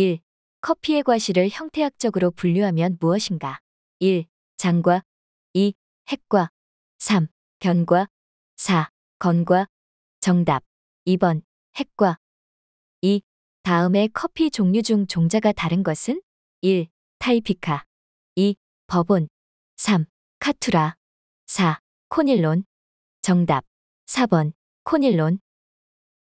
1. 커피의 과실을 형태학적으로 분류하면 무엇인가? 1. 장과 2. 핵과 3. 변과 4. 건과 정답 2번 핵과 2. 다음의 커피 종류 중 종자가 다른 것은? 1. 타이피카 2. 버본 3. 카투라 4. 코닐론 정답 4번 코닐론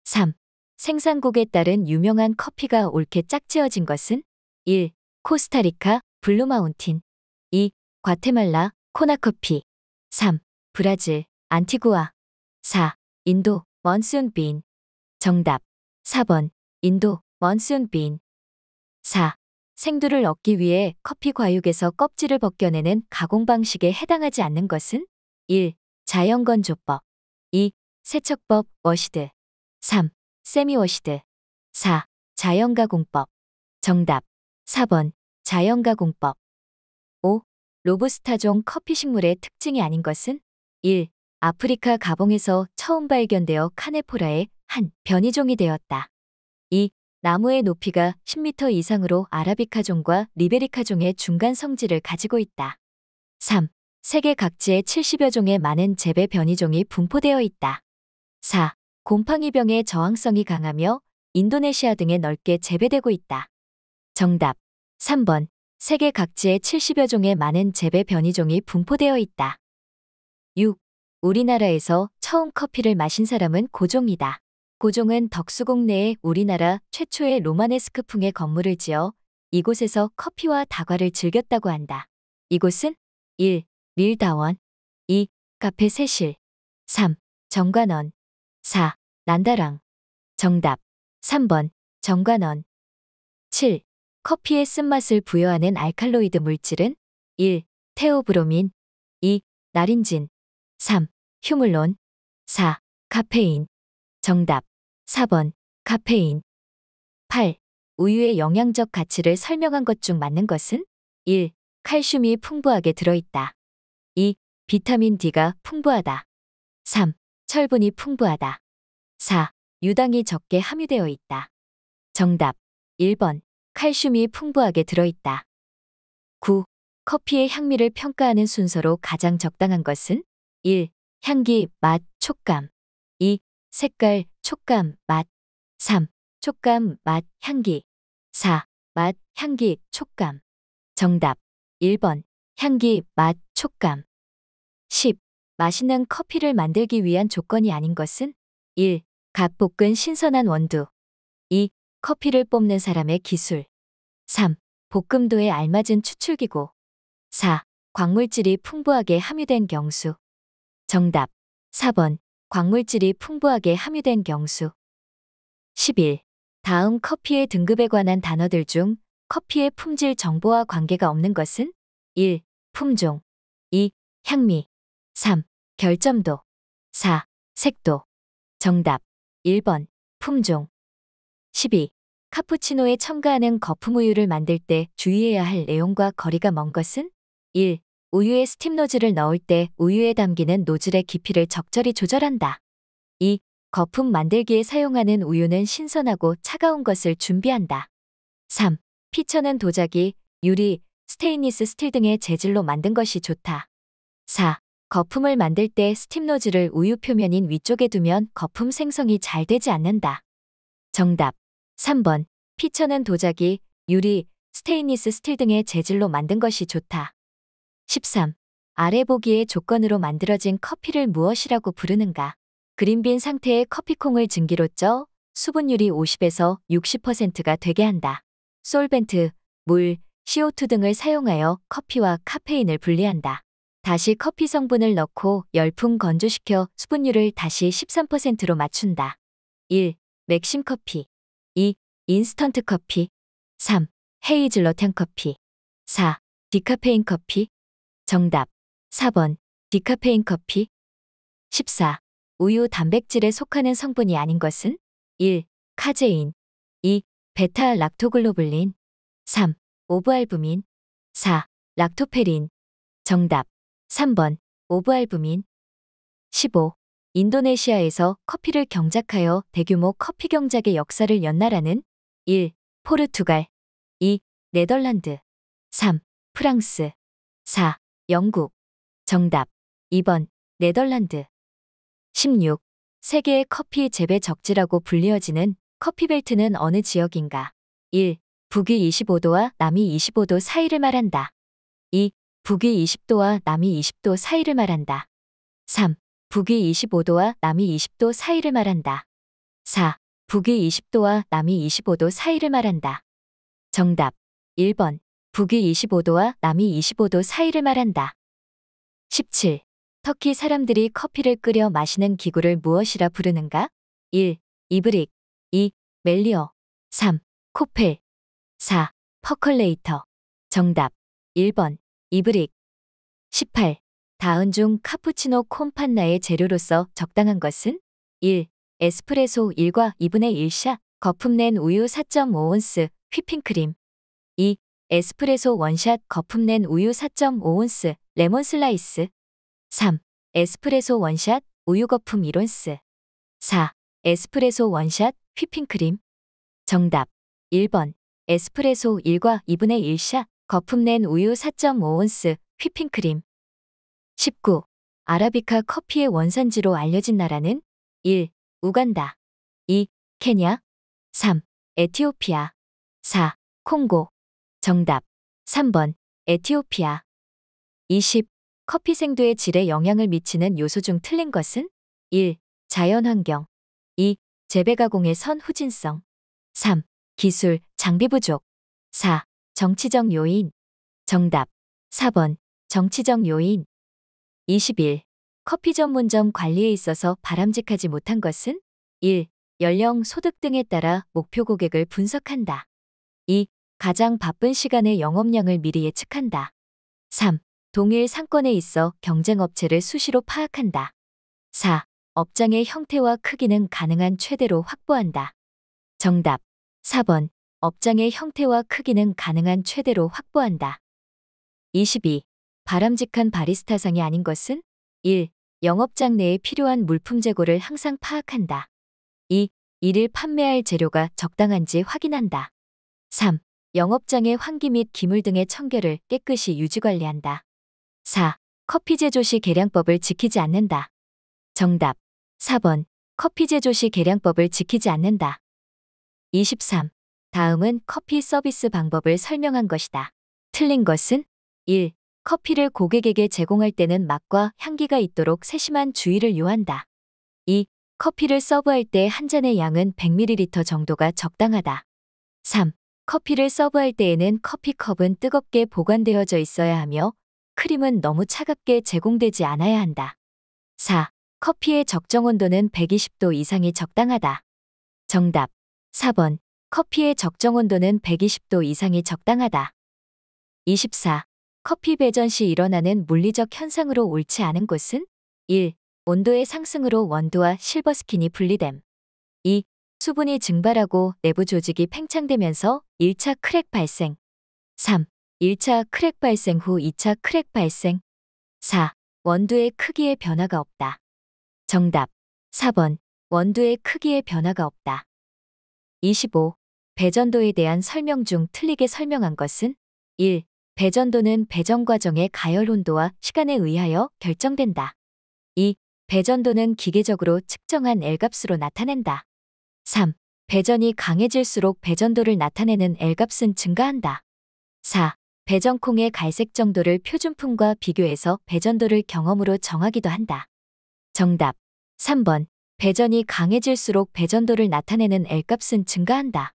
3. 생산국에 따른 유명한 커피가 옳게 짝지어진 것은 1. 코스타리카 블루마운틴 2. 과테말라 코나커피 3. 브라질 안티구아 4. 인도 먼순빈 정답 4번 인도 먼순빈 4. 생두를 얻기 위해 커피 과육에서 껍질을 벗겨내는 가공 방식에 해당하지 않는 것은 1. 자연건조법 2. 세척법 워시드 3. 세미워시드 4. 자연가공법 정답 4번 자연가공법 5. 로부스타종 커피 식물의 특징이 아닌 것은 1. 아프리카 가봉에서 처음 발견되어 카네포라의 한 변이종이 되었다. 2. 나무의 높이가 10m 이상으로 아라비카종과 리베리카종의 중간 성질을 가지고 있다. 3. 세계 각지의 70여 종의 많은 재배 변이종이 분포되어 있다. 4. 곰팡이병의 저항성이 강하며 인도네시아 등에 넓게 재배되고 있다. 정답 3번 세계 각지의 70여 종의 많은 재배 변이종이 분포되어 있다. 6. 우리나라에서 처음 커피를 마신 사람은 고종이다. 고종은 덕수궁 내에 우리나라 최초의 로마네스크풍의 건물을 지어 이곳에서 커피와 다과를 즐겼다고 한다. 이곳은 1. 밀다원 2. 카페 세실 3. 정관원 4. 난다랑. 정답. 3번. 정관원. 7. 커피의 쓴맛을 부여하는 알칼로이드 물질은 1. 테오브로민 2. 나린진 3. 휴물론 4. 카페인 정답 4번 카페인 8. 우유의 영양적 가치를 설명한 것 중 맞는 것은 1. 칼슘이 풍부하게 들어있다 2. 비타민 D가 풍부하다 3. 철분이 풍부하다. 4. 유당이 적게 함유되어 있다. 정답 1번 칼슘이 풍부하게 들어있다. 9. 커피의 향미를 평가하는 순서로 가장 적당한 것은 1. 향기, 맛, 촉감 2. 색깔, 촉감, 맛 3. 촉감, 맛, 향기 4. 맛, 향기, 촉감 정답 1번 향기, 맛, 촉감 맛있는 커피를 만들기 위한 조건이 아닌 것은 1. 갓 볶은 신선한 원두 2. 커피를 뽑는 사람의 기술 3. 볶음도에 알맞은 추출기고 4. 광물질이 풍부하게 함유된 경수 정답 4번 광물질이 풍부하게 함유된 경수 11. 다음 커피의 등급에 관한 단어들 중 커피의 품질 정보와 관계가 없는 것은 1. 품종 2. 향미 3. 결점도 4. 색도 정답 1번 품종 12. 카푸치노에 첨가하는 거품우유를 만들 때 주의해야 할 내용과 거리가 먼 것은 1. 우유에 스팀 노즐을 넣을 때 우유에 담기는 노즐의 깊이를 적절히 조절한다. 2. 거품 만들기에 사용하는 우유는 신선하고 차가운 것을 준비한다. 3. 피처는 도자기, 유리, 스테인리스 스틸 등의 재질로 만든 것이 좋다. 4. 거품을 만들 때 스팀 노즐을 우유 표면인 위쪽에 두면 거품 생성이 잘 되지 않는다. 정답 3번 피처는 도자기, 유리, 스테인리스 스틸 등의 재질로 만든 것이 좋다. 13. 아래 보기의 조건으로 만들어진 커피를 무엇이라고 부르는가? 그린빈 상태의 커피콩을 증기로 쪄 수분율이 50에서 60%가 되게 한다. 솔벤트, 물, CO2 등을 사용하여 커피와 카페인을 분리한다. 다시 커피 성분을 넣고 열풍 건조시켜 수분율을 다시 13%로 맞춘다. 1. 맥심 커피 2. 인스턴트 커피 3. 헤이즐넛 향 커피 4. 디카페인 커피 정답 4번 디카페인 커피 14. 우유 단백질에 속하는 성분이 아닌 것은 1. 카제인 2. 베타 락토글로블린 3. 오브알부민 4. 락토페린 정답 3번 오브알부민 15. 인도네시아에서 커피를 경작하여 대규모 커피 경작의 역사를 연나라는 1. 포르투갈 2. 네덜란드 3. 프랑스 4. 영국 정답 2번 네덜란드 16. 세계의 커피 재배 적지라고 불리어지는 커피벨트는 어느 지역인가? 1. 북위 25도와 남위 25도 사이를 말한다. 2. 북위 20도와 남위 20도 사이를 말한다. 3. 북위 25도와 남위 20도 사이를 말한다. 4. 북위 20도와 남위 25도 사이를 말한다. 정답 1번 북위 25도와 남위 25도 사이를 말한다. 17. 터키 사람들이 커피를 끓여 마시는 기구를 무엇이라 부르는가? 1. 이브릭 2. 멜리어 3. 코펠 4. 퍼컬레이터 정답 1번 이브릭 18. 다은 중 카푸치노 콤판나의 재료로서 적당한 것은 1. 에스프레소 1과 2분의 1샷, 거품낸 우유 4.5온스, 휘핑크림 2. 에스프레소 1샷 거품낸 우유 4.5온스, 레몬 슬라이스 3. 에스프레소 1샷 우유 거품 1온스 4. 에스프레소 1샷 휘핑크림 정답 1번 에스프레소 1과 2분의 1샷 거품낸 우유 4.5온스, 휘핑크림. 19. 아라비카 커피의 원산지로 알려진 나라는 1. 우간다 2. 케냐 3. 에티오피아 4. 콩고 정답 3번 에티오피아 20. 커피 생두의 질에 영향을 미치는 요소 중 틀린 것은 1. 자연환경 2. 재배가공의 선 후진성 3. 기술, 장비 부족 4. 정치적 요인. 정답. 4번. 정치적 요인. 21. 커피 전문점 관리에 있어서 바람직하지 못한 것은? 1. 연령, 소득 등에 따라 목표 고객을 분석한다. 2. 가장 바쁜 시간에 영업량을 미리 예측한다. 3. 동일 상권에 있어 경쟁 업체를 수시로 파악한다. 4. 업장의 형태와 크기는 가능한 최대로 확보한다. 정답. 4번. 업장의 형태와 크기는 가능한 최대로 확보한다. 22. 바람직한 바리스타상이 아닌 것은 1. 영업장 내에 필요한 물품 재고를 항상 파악한다. 2. 이를 판매할 재료가 적당한지 확인한다. 3. 영업장의 환기 및 기물 등의 청결을 깨끗이 유지관리한다. 4. 커피 제조 시 계량법을 지키지 않는다. 정답 4번 커피 제조 시 계량법을 지키지 않는다. 23. 다음은 커피 서비스 방법을 설명한 것이다. 틀린 것은 1. 커피를 고객에게 제공할 때는 맛과 향기가 있도록 세심한 주의를 요한다. 2. 커피를 서브할 때 한 잔의 양은 100ml 정도가 적당하다. 3. 커피를 서브할 때에는 커피컵은 뜨겁게 보관되어져 있어야 하며 크림은 너무 차갑게 제공되지 않아야 한다. 4. 커피의 적정 온도는 120도 이상이 적당하다. 정답 4번 커피의 적정 온도는 120도 이상이 적당하다. 24. 커피 배전 시 일어나는 물리적 현상으로 옳지 않은 곳은 1. 온도의 상승으로 원두와 실버스킨이 분리됨. 2. 수분이 증발하고 내부 조직이 팽창되면서 1차 크랙 발생. 3. 1차 크랙 발생 후 2차 크랙 발생. 4. 원두의 크기에 변화가 없다. 정답. 4번. 원두의 크기에 변화가 없다. 25. 배전도에 대한 설명 중 틀리게 설명한 것은 1. 배전도는 배전 과정의 가열 온도와 시간에 의하여 결정된다. 2. 배전도는 기계적으로 측정한 L값으로 나타낸다. 3. 배전이 강해질수록 배전도를 나타내는 L값은 증가한다. 4. 배전콩의 갈색 정도를 표준품과 비교해서 배전도를 경험으로 정하기도 한다. 정답 3번 배전이 강해질수록 배전도를 나타내는 L값은 증가한다.